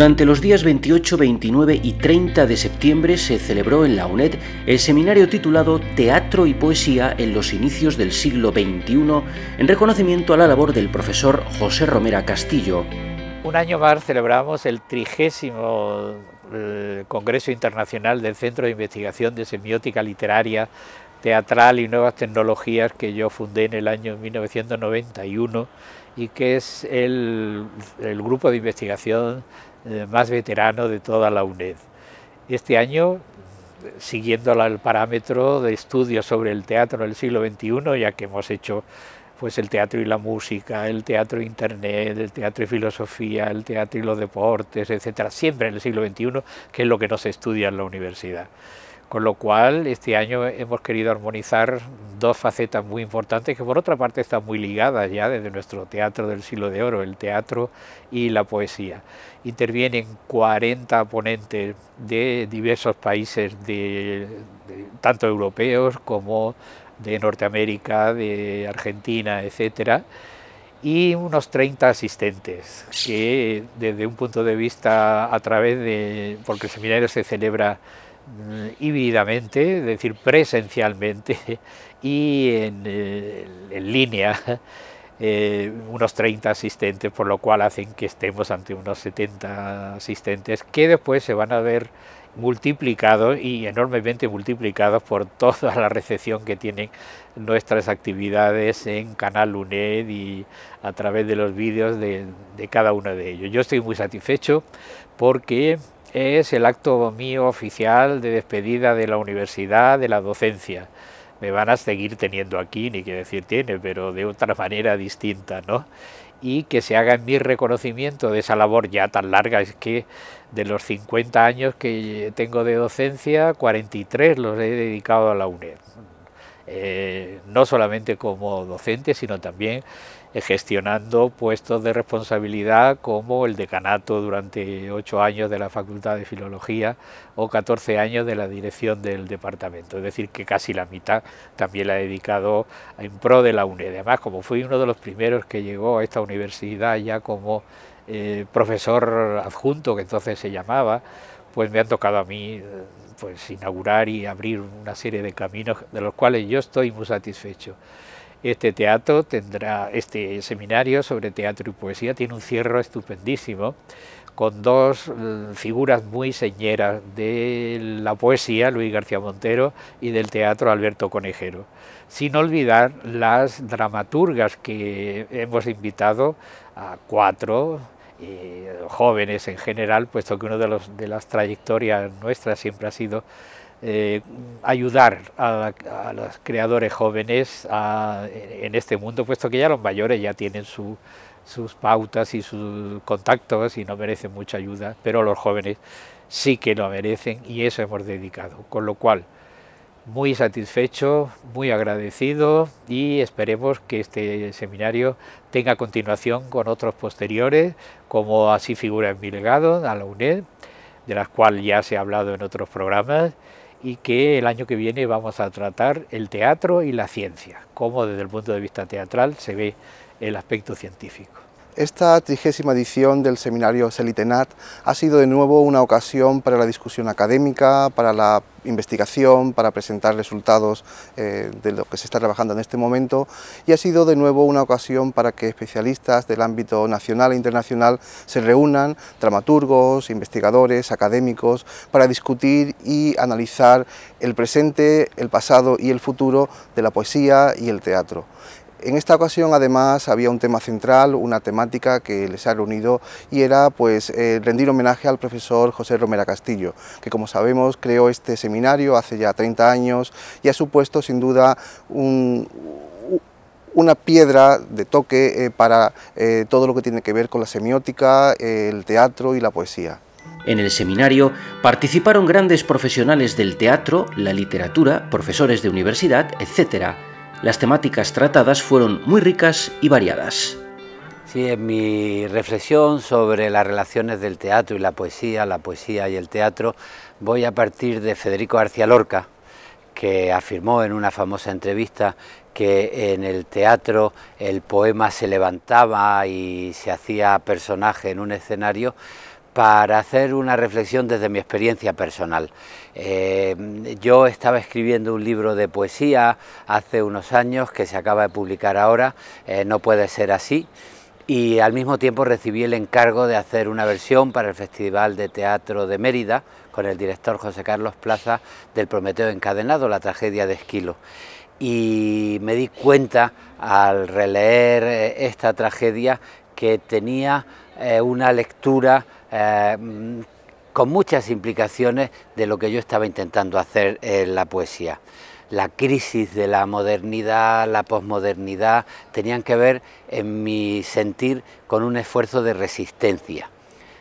Durante los días 28, 29 y 30 de septiembre se celebró en la UNED el seminario titulado Teatro y Poesía en los inicios del siglo XXI en reconocimiento a la labor del profesor José Romera Castillo. Un año más celebramos el trigésimo eh, Congreso Internacional del Centro de Investigación de Semiótica Literaria, Teatral y Nuevas Tecnologías que yo fundé en el año 1991 y que es el, el grupo de investigación eh, más veterano de toda la UNED. Este año, siguiendo el parámetro de estudios sobre el teatro del siglo XXI, ya que hemos hecho pues el teatro y la música, el teatro internet, el teatro y filosofía, el teatro y los deportes, etcétera, siempre en el siglo XXI, que es lo que nos estudia en la universidad. Con lo cual, este año hemos querido armonizar dos facetas muy importantes que por otra parte están muy ligadas ya desde nuestro teatro del siglo de oro, el teatro y la poesía. Intervienen 40 ponentes de diversos países, de, tanto europeos como de Norteamérica, de Argentina, etcétera, y unos 30 asistentes, que desde un punto de vista a través de, porque el seminario se celebra eh, híbridamente, es decir, presencialmente y en, eh, línea, eh, unos 30 asistentes, por lo cual hacen que estemos ante unos 70 asistentes que después se van a ver multiplicados y enormemente multiplicados por toda la recepción que tienen nuestras actividades en Canal UNED y a través de los vídeos de cada uno de ellos. Yo estoy muy satisfecho porque es el acto mío oficial de despedida de la universidad, de la docencia. Me van a seguir teniendo aquí, ni que decir tiene, pero de otra manera distinta, ¿no? Y que se haga en mi reconocimiento de esa labor ya tan larga, es que de los 50 años que tengo de docencia, 43 los he dedicado a la UNED. Eh, no solamente como docente, sino también eh, gestionando puestos de responsabilidad como el decanato durante ocho años de la Facultad de Filología o 14 años de la dirección del departamento. Es decir, que casi la mitad también la he dedicado en pro de la UNED. Además, como fui uno de los primeros que llegó a esta universidad ya como eh, profesor adjunto, que entonces se llamaba, pues me han tocado a mí eh, pues inaugurar y abrir una serie de caminos de los cuales yo estoy muy satisfecho. Este teatro tendrá, este seminario sobre teatro y poesía tiene un cierre estupendísimo con dos eh, figuras muy señeras de la poesía, Luis García Montero, y del teatro, Alberto Conejero. Sin olvidar las dramaturgas que hemos invitado a cuatro, eh, jóvenes en general, puesto que una de, de las trayectorias nuestras siempre ha sido eh, ayudar a, los creadores jóvenes en este mundo, puesto que ya los mayores ya tienen sus pautas y sus contactos y no merecen mucha ayuda, pero los jóvenes sí que lo merecen y eso hemos dedicado. Con lo cual, muy satisfecho, muy agradecido y esperemos que este seminario tenga continuación con otros posteriores, como así figura en mi legado a la UNED, de las cuales ya se ha hablado en otros programas, y que el año que viene vamos a tratar el teatro y la ciencia, cómo desde el punto de vista teatral se ve el aspecto científico. Esta trigésima edición del seminario Selitenat ha sido de nuevo una ocasión para la discusión académica, para la investigación, para presentar resultados eh, de lo que se está trabajando en este momento y ha sido de nuevo una ocasión para que especialistas del ámbito nacional e internacional se reúnan, dramaturgos, investigadores, académicos, para discutir y analizar el presente, el pasado y el futuro de la poesía y el teatro. En esta ocasión además había un tema central, una temática que les ha reunido y era pues eh, rendir homenaje al profesor José Romera Castillo, que como sabemos creó este seminario hace ya 30 años y ha supuesto sin duda una piedra de toque eh, para eh, todo lo que tiene que ver con la semiótica, el teatro y la poesía. En el seminario participaron grandes profesionales del teatro, la literatura, profesores de universidad, etc., las temáticas tratadas fueron muy ricas y variadas. Sí, en mi reflexión sobre las relaciones del teatro y la poesía, la poesía y el teatro, voy a partir de Federico García Lorca, que afirmó en una famosa entrevista que en el teatro el poema se levantaba y se hacía personaje en un escenario para hacer una reflexión desde mi experiencia personal. Eh, yo estaba escribiendo un libro de poesía hace unos años que se acaba de publicar ahora, eh, No puede ser así, y al mismo tiempo recibí el encargo de hacer una versión para el Festival de Teatro de Mérida con el director José Carlos Plaza del Prometeo Encadenado, la tragedia de Esquilo y me di cuenta al releer eh, esta tragedia que tenía una lectura eh, mm, con muchas implicaciones de lo que yo estaba intentando hacer en la poesía. La crisis de la modernidad, la posmodernidad, tenían que ver en mi sentir con un esfuerzo de resistencia.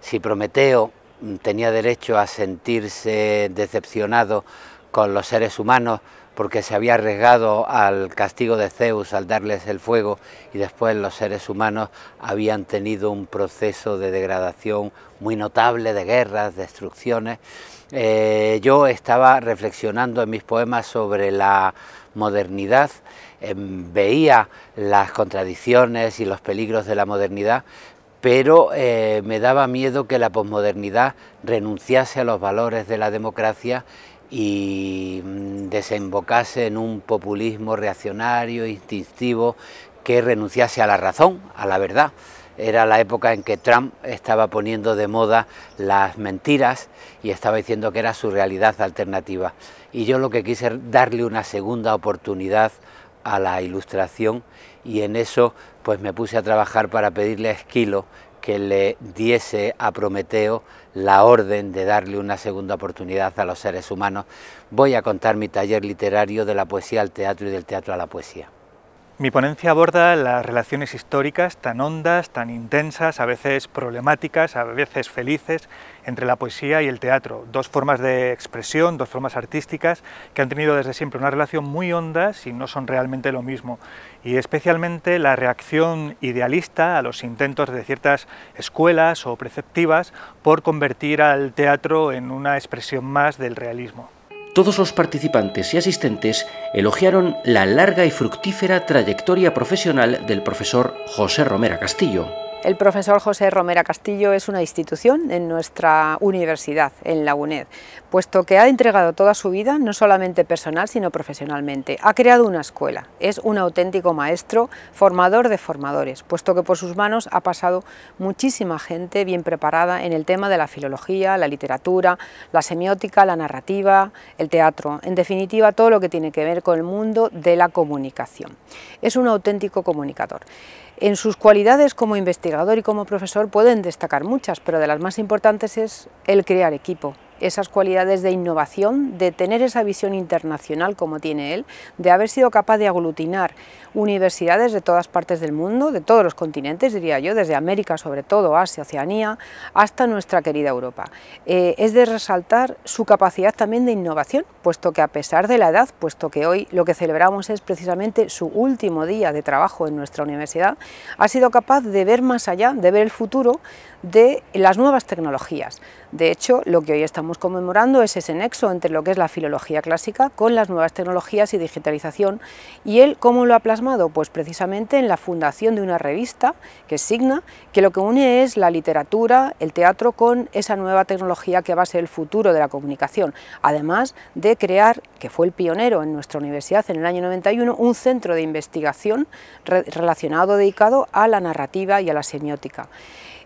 Si Prometeo mm, tenía derecho a sentirse decepcionado con los seres humanos porque se había arriesgado al castigo de Zeus al darles el fuego y después los seres humanos habían tenido un proceso de degradación muy notable, de guerras, destrucciones. Eh, yo estaba reflexionando en mis poemas sobre la modernidad, em, veía las contradicciones y los peligros de la modernidad, pero eh, me daba miedo que la posmodernidad renunciase a los valores de la democracia y mm, desembocase en un populismo reaccionario, instintivo, que renunciase a la razón, a la verdad. Era la época en que Trump estaba poniendo de moda las mentiras y estaba diciendo que era su realidad alternativa. Y yo lo que quise darle una segunda oportunidad a la ilustración y en eso pues me puse a trabajar para pedirle a Esquilo que le diese a Prometeo la orden de darle una segunda oportunidad a los seres humanos, voy a contar mi taller literario de la poesía al teatro y del teatro a la poesía. Mi ponencia aborda las relaciones históricas tan hondas, tan intensas, a veces problemáticas, a veces felices, entre la poesía y el teatro. Dos formas de expresión, dos formas artísticas que han tenido desde siempre una relación muy honda si no son realmente lo mismo. Y especialmente la reacción idealista a los intentos de ciertas escuelas o preceptivas por convertir al teatro en una expresión más del realismo todos los participantes y asistentes elogiaron la larga y fructífera trayectoria profesional del profesor José Romera Castillo. El profesor José Romera Castillo es una institución en nuestra universidad, en la UNED, puesto que ha entregado toda su vida, no solamente personal, sino profesionalmente. Ha creado una escuela, es un auténtico maestro, formador de formadores, puesto que por sus manos ha pasado muchísima gente bien preparada en el tema de la filología, la literatura, la semiótica, la narrativa, el teatro, en definitiva todo lo que tiene que ver con el mundo de la comunicación. Es un auténtico comunicador. En sus cualidades como investigador y como profesor pueden destacar muchas, pero de las más importantes es el crear equipo esas cualidades de innovación, de tener esa visión internacional como tiene él, de haber sido capaz de aglutinar universidades de todas partes del mundo, de todos los continentes, diría yo, desde América sobre todo, Asia, Oceanía, hasta nuestra querida Europa. Eh, es de resaltar su capacidad también de innovación, puesto que a pesar de la edad, puesto que hoy lo que celebramos es precisamente su último día de trabajo en nuestra universidad, ha sido capaz de ver más allá, de ver el futuro de las nuevas tecnologías. De hecho, lo que hoy estamos conmemorando ese nexo entre lo que es la filología clásica con las nuevas tecnologías y digitalización. ¿Y él cómo lo ha plasmado? Pues precisamente en la fundación de una revista, que es Signa, que lo que une es la literatura, el teatro, con esa nueva tecnología que va a ser el futuro de la comunicación. Además de crear, que fue el pionero en nuestra universidad en el año 91, un centro de investigación relacionado, dedicado a la narrativa y a la semiótica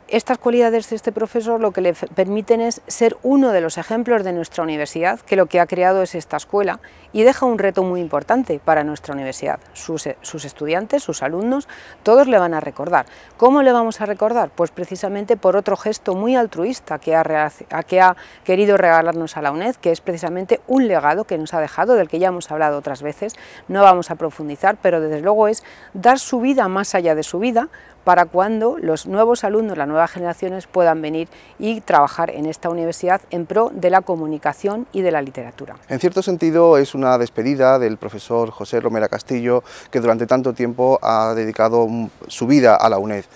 estas cualidades de este profesor lo que le permiten es ser uno de los ejemplos de nuestra universidad, que lo que ha creado es esta escuela y deja un reto muy importante para nuestra universidad. Sus, eh, estudiantes, sus alumnos, todos le van a recordar. ¿Cómo le vamos a recordar? Pues precisamente por otro gesto muy altruista que ha, que ha querido regalarnos a la UNED, que es precisamente un legado que nos ha dejado, del que ya hemos hablado otras veces, no vamos a profundizar, pero desde luego es dar su vida más allá de su vida para cuando los nuevos alumnos, las nuevas generaciones puedan venir y trabajar en esta universidad en pro de la comunicación y de la literatura. En cierto sentido es una despedida del profesor José Romera Castillo que durante tanto tiempo ha dedicado su vida a la UNED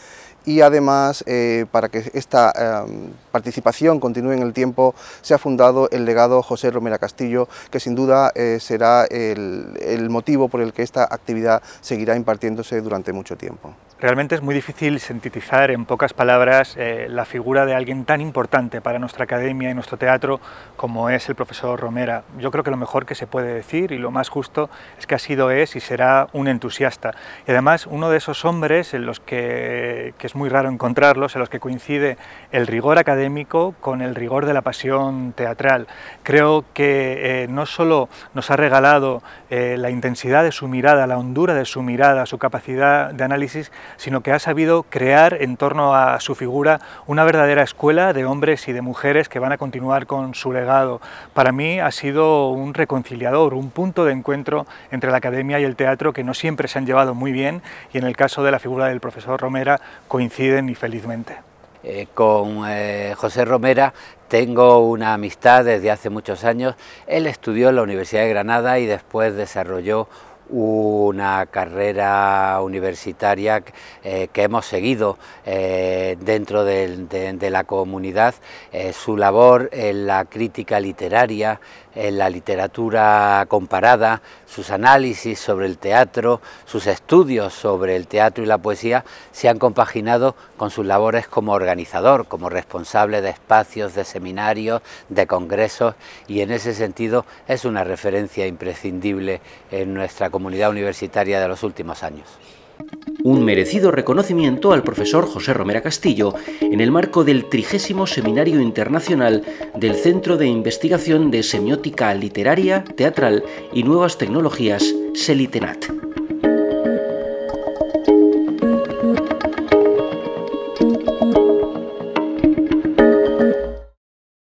y además eh, para que esta em, participación continúe en el tiempo se ha fundado el legado José Romera Castillo que sin duda eh, será el motivo por el que esta actividad seguirá impartiéndose durante mucho tiempo. Realmente es muy difícil sintetizar en pocas palabras eh, la figura de alguien tan importante para nuestra academia y nuestro teatro como es el profesor Romera. Yo creo que lo mejor que se puede decir y lo más justo es que ha sido, es y será un entusiasta. Y además uno de esos hombres en los que, es muy raro encontrarlos, en los que coincide el rigor académico con el rigor de la pasión teatral. Creo que eh, no solo nos ha regalado eh, la intensidad de su mirada, la hondura de su mirada, su capacidad de análisis, sino que ha sabido crear en torno a su figura una verdadera escuela de hombres y de mujeres que van a continuar con su legado. Para mí ha sido un reconciliador, un punto de encuentro entre la academia y el teatro que no siempre se han llevado muy bien y en el caso de la figura del profesor Romera coinciden y felizmente. Eh, con eh, José Romera tengo una amistad desde hace muchos años. Él estudió en la Universidad de Granada y después desarrolló una carrera universitaria eh, que hemos seguido eh, dentro de, la comunidad, eh, su labor en la crítica literaria, en la literatura comparada, sus análisis sobre el teatro, sus estudios sobre el teatro y la poesía se han compaginado con sus labores como organizador, como responsable de espacios, de seminarios, de congresos y en ese sentido es una referencia imprescindible en nuestra comunidad universitaria de los últimos años. Un merecido reconocimiento al profesor José Romera Castillo en el marco del trigésimo Seminario Internacional del Centro de Investigación de Semiótica Literaria, Teatral y Nuevas Tecnologías, SELITENAT.